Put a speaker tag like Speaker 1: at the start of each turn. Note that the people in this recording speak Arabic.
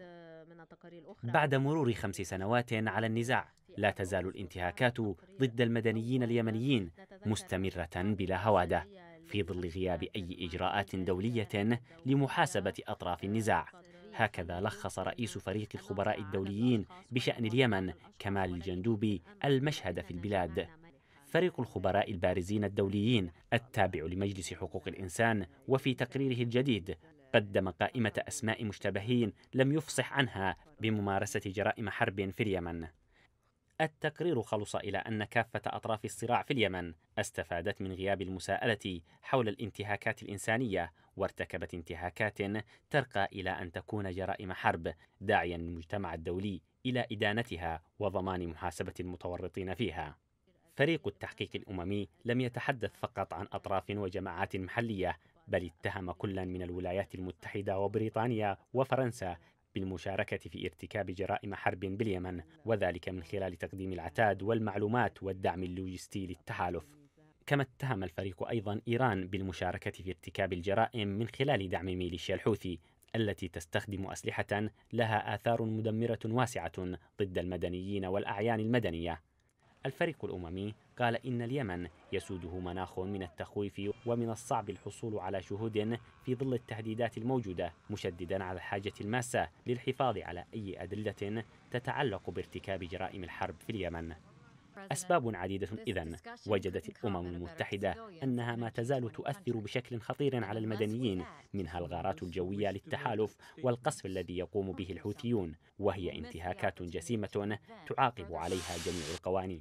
Speaker 1: آه، بعد مرور خمس سنوات على النزاع لا تزال الانتهاكات ضد المدنيين اليمنيين مستمرة بلا هوادة في ظل غياب أي إجراءات دولية لمحاسبة أطراف النزاع هكذا لخص رئيس فريق الخبراء الدوليين بشأن اليمن كمال الجندوبي المشهد في البلاد فريق الخبراء البارزين الدوليين التابع لمجلس حقوق الإنسان وفي تقريره الجديد قدم قائمة أسماء مشتبهين لم يفصح عنها بممارسة جرائم حرب في اليمن. التقرير خلص إلى أن كافة أطراف الصراع في اليمن استفادت من غياب المساءلة حول الانتهاكات الإنسانية وارتكبت انتهاكات ترقى إلى أن تكون جرائم حرب داعيا المجتمع الدولي إلى إدانتها وضمان محاسبة المتورطين فيها. فريق التحقيق الأممي لم يتحدث فقط عن أطراف وجماعات محلية بل اتهم كلا من الولايات المتحدة وبريطانيا وفرنسا بالمشاركة في ارتكاب جرائم حرب باليمن وذلك من خلال تقديم العتاد والمعلومات والدعم اللوجستي للتحالف كما اتهم الفريق أيضا إيران بالمشاركة في ارتكاب الجرائم من خلال دعم ميليشيا الحوثي التي تستخدم أسلحة لها آثار مدمرة واسعة ضد المدنيين والأعيان المدنية الفريق الأممي قال إن اليمن يسوده مناخ من التخويف ومن الصعب الحصول على شهود في ظل التهديدات الموجودة مشددا على الحاجة الماسة للحفاظ على أي أدلة تتعلق بارتكاب جرائم الحرب في اليمن أسباب عديدة إذا وجدت الأمم المتحدة أنها ما تزال تؤثر بشكل خطير على المدنيين منها الغارات الجوية للتحالف والقصف الذي يقوم به الحوثيون وهي انتهاكات جسيمة تعاقب عليها جميع القوانين